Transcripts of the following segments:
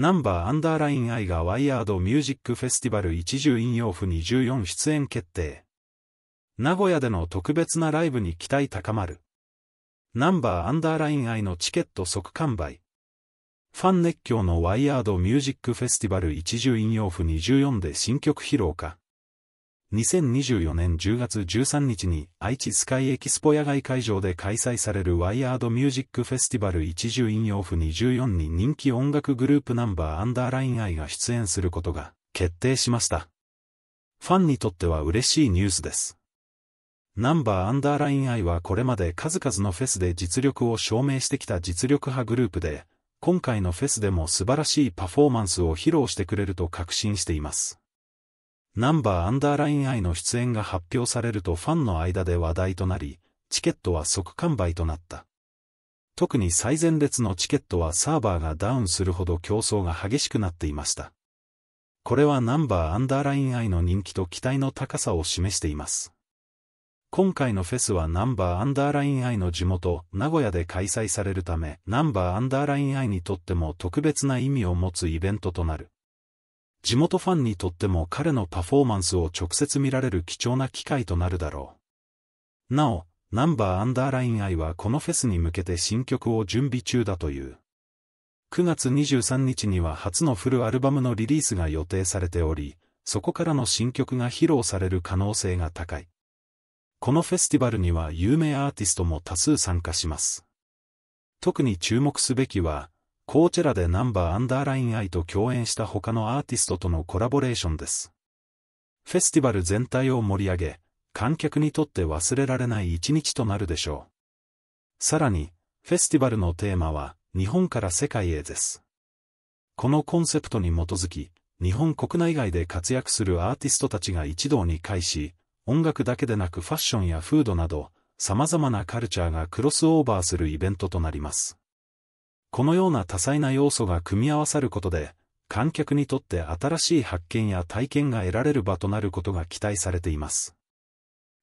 ナンバーアンダーラインイがワイヤードミュージックフェスティバル10引用符24出演決定。名古屋での特別なライブに期待高まる。ナンバーアンダーラインイのチケット即完売。ファン熱狂のワイヤードミュージックフェスティバル10引用符24で新曲披露か。2024年10月13日に愛知スカイエキスポ野外会場で開催されるワイヤードミュージックフェスティバル一重引用譜24に人気音楽グループナンバーアンダーラインアイが出演することが決定しました。ファンにとっては嬉しいニュースです。ナンバーアンダーラインアイはこれまで数々のフェスで実力を証明してきた実力派グループで、今回のフェスでも素晴らしいパフォーマンスを披露してくれると確信しています。ナンバーアンダーライン I の出演が発表されるとファンの間で話題となり、チケットは即完売となった。特に最前列のチケットはサーバーがダウンするほど競争が激しくなっていました。これはナンバーアンダーライン I の人気と期待の高さを示しています。今回のフェスはナンバーアンダーライン I の地元、名古屋で開催されるため、ナンバーアンダーライン I にとっても特別な意味を持つイベントとなる。地元ファンにとっても彼のパフォーマンスを直接見られる貴重な機会となるだろう。なお、ナンバーアンダーライン愛はこのフェスに向けて新曲を準備中だという。9月23日には初のフルアルバムのリリースが予定されており、そこからの新曲が披露される可能性が高い。このフェスティバルには有名アーティストも多数参加します。特に注目すべきは、コーチェラでナンバーアンダーラインイと共演した他のアーティストとのコラボレーションです。フェスティバル全体を盛り上げ、観客にとって忘れられない一日となるでしょう。さらに、フェスティバルのテーマは、日本から世界へです。このコンセプトに基づき、日本国内外で活躍するアーティストたちが一堂に会し、音楽だけでなくファッションやフードなど、様々なカルチャーがクロスオーバーするイベントとなります。このような多彩な要素が組み合わさることで、観客にとって新しい発見や体験が得られる場となることが期待されています。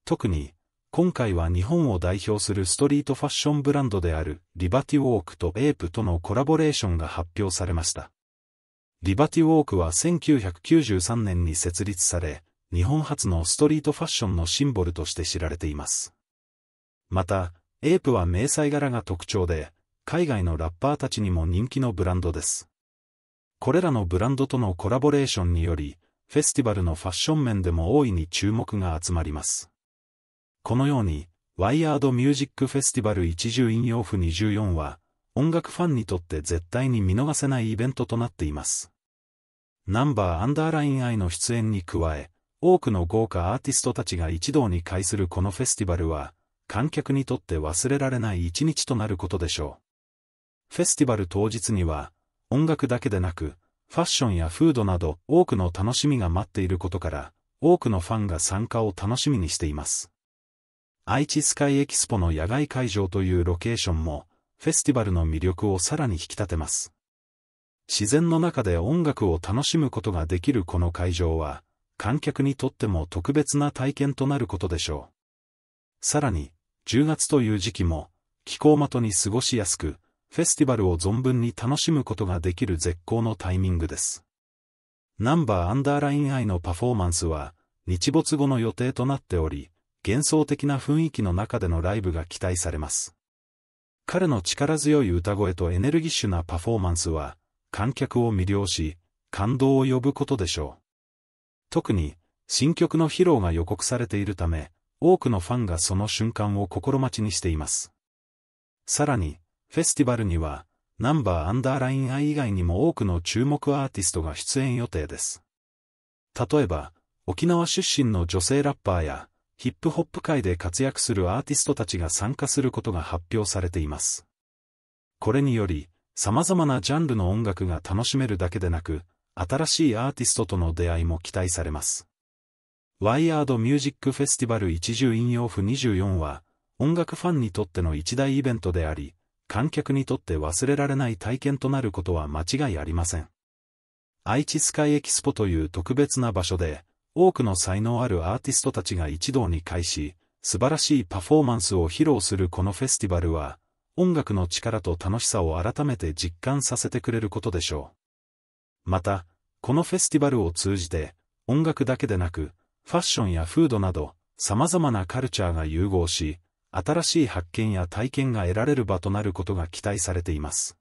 特に、今回は日本を代表するストリートファッションブランドであるリバティウォークとエープとのコラボレーションが発表されました。リバティウォークは1993年に設立され、日本初のストリートファッションのシンボルとして知られています。また、エープは迷彩柄が特徴で、海外のラッパーたちにも人気のブランドです。これらのブランドとのコラボレーションにより、フェスティバルのファッション面でも大いに注目が集まります。このように、ワイヤードミュージックフェスティバル一重引用符24は、音楽ファンにとって絶対に見逃せないイベントとなっています。ナンバーアンダーラインイの出演に加え、多くの豪華アーティストたちが一堂に会するこのフェスティバルは、観客にとって忘れられない一日となることでしょう。フェスティバル当日には、音楽だけでなく、ファッションやフードなど多くの楽しみが待っていることから、多くのファンが参加を楽しみにしています。愛知スカイエキスポの野外会場というロケーションも、フェスティバルの魅力をさらに引き立てます。自然の中で音楽を楽しむことができるこの会場は、観客にとっても特別な体験となることでしょう。さらに、10月という時期も、気候的に過ごしやすく、フェスティバルを存分に楽しむことができる絶好のタイミングです。ナンバーアンダーラインアイのパフォーマンスは、日没後の予定となっており、幻想的な雰囲気の中でのライブが期待されます。彼の力強い歌声とエネルギッシュなパフォーマンスは、観客を魅了し、感動を呼ぶことでしょう。特に、新曲の披露が予告されているため、多くのファンがその瞬間を心待ちにしています。さらに、フェスティバルには、ナンバーアンダーライン I 以外にも多くの注目アーティストが出演予定です。例えば、沖縄出身の女性ラッパーや、ヒップホップ界で活躍するアーティストたちが参加することが発表されています。これにより、様々なジャンルの音楽が楽しめるだけでなく、新しいアーティストとの出会いも期待されます。ワイヤードミュージックフェスティバル一重引用符24は、音楽ファンにとっての一大イベントであり、観客にとって忘れられない体験となることは間違いありません。愛知スカイエキスポという特別な場所で、多くの才能あるアーティストたちが一堂に会し、素晴らしいパフォーマンスを披露するこのフェスティバルは、音楽の力と楽しさを改めて実感させてくれることでしょう。また、このフェスティバルを通じて、音楽だけでなく、ファッションやフードなど、様々なカルチャーが融合し、新しい発見や体験が得られる場となることが期待されています。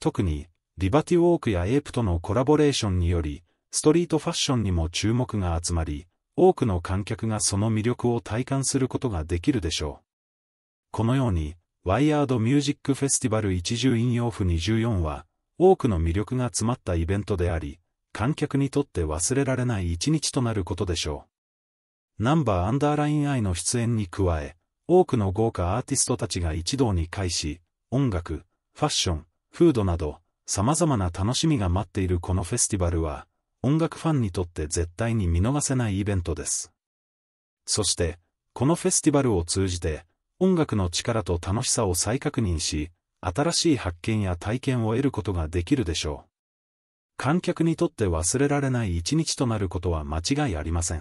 特に、リバティウォークやエイプとのコラボレーションにより、ストリートファッションにも注目が集まり、多くの観客がその魅力を体感することができるでしょう。このように、ワイヤードミュージックフェスティバル一重引用符24は、多くの魅力が詰まったイベントであり、観客にとって忘れられない一日となることでしょう。ナンバーアンダーラインアイの出演に加え、多くの豪華アーティストたちが一堂に会し、音楽、ファッション、フードなど、様々な楽しみが待っているこのフェスティバルは、音楽ファンにとって絶対に見逃せないイベントです。そして、このフェスティバルを通じて、音楽の力と楽しさを再確認し、新しい発見や体験を得ることができるでしょう。観客にとって忘れられない一日となることは間違いありません。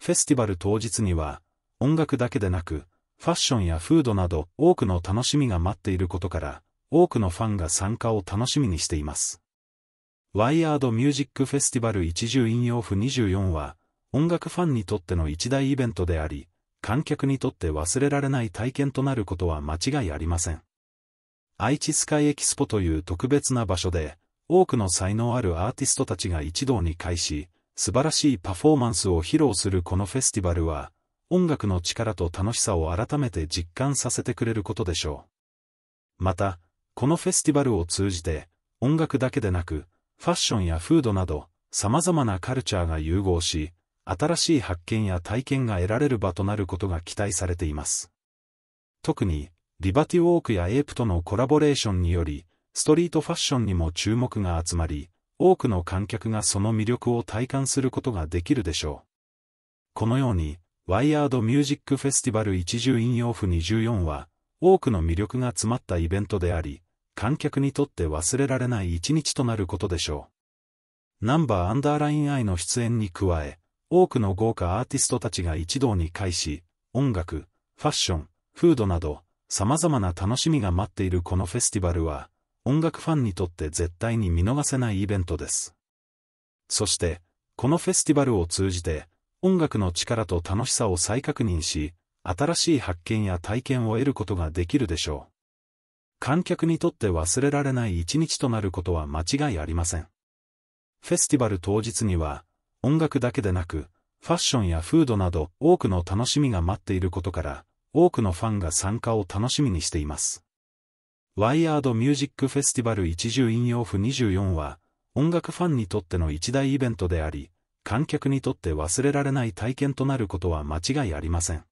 フェスティバル当日には、音楽だけでなく、ファッションやフードなど多くの楽しみが待っていることから、多くのファンが参加を楽しみにしています。ワイヤードミュージックフェスティバル一重引用譜24は、音楽ファンにとっての一大イベントであり、観客にとって忘れられない体験となることは間違いありません。愛知スカイエキスポという特別な場所で、多くの才能あるアーティストたちが一堂に会し、素晴らしいパフォーマンスを披露するこのフェスティバルは、音楽の力と楽しさを改めて実感させてくれることでしょう。また、このフェスティバルを通じて、音楽だけでなく、ファッションやフードなど、様々なカルチャーが融合し、新しい発見や体験が得られる場となることが期待されています。特に、リバティウォークやエイプとのコラボレーションにより、ストリートファッションにも注目が集まり、多くの観客がその魅力を体感することができるでしょう。このように、ワイヤードミュージックフェスティバル一重引用譜24は、多くの魅力が詰まったイベントであり、観客にとって忘れられない一日となることでしょう。ナンバーアンダーラインイの出演に加え、多くの豪華アーティストたちが一堂に会し、音楽、ファッション、フードなど、様々な楽しみが待っているこのフェスティバルは、音楽ファンにとって絶対に見逃せないイベントです。そして、このフェスティバルを通じて、音楽の力と楽しさを再確認し、新しい発見や体験を得ることができるでしょう。観客にとって忘れられない一日となることは間違いありません。フェスティバル当日には、音楽だけでなく、ファッションやフードなど多くの楽しみが待っていることから、多くのファンが参加を楽しみにしています。ワイヤードミュージックフェスティバル一重引用符24は、音楽ファンにとっての一大イベントであり、観客にとって忘れられない体験となることは間違いありません。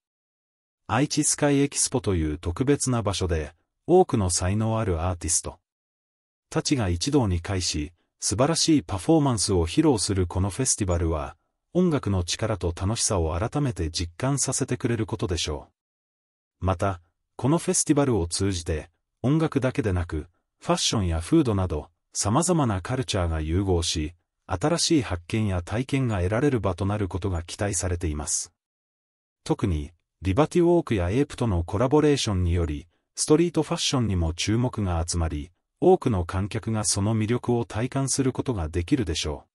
愛知スカイエキスポという特別な場所で、多くの才能あるアーティストたちが一堂に会し、素晴らしいパフォーマンスを披露するこのフェスティバルは、音楽の力と楽しさを改めて実感させてくれることでしょう。また、このフェスティバルを通じて、音楽だけでなく、ファッションやフードなど、様々なカルチャーが融合し、新しい発見や体験が得られる場となることが期待されています。特に、リバティウォークやエープとのコラボレーションにより、ストリートファッションにも注目が集まり、多くの観客がその魅力を体感することができるでしょう。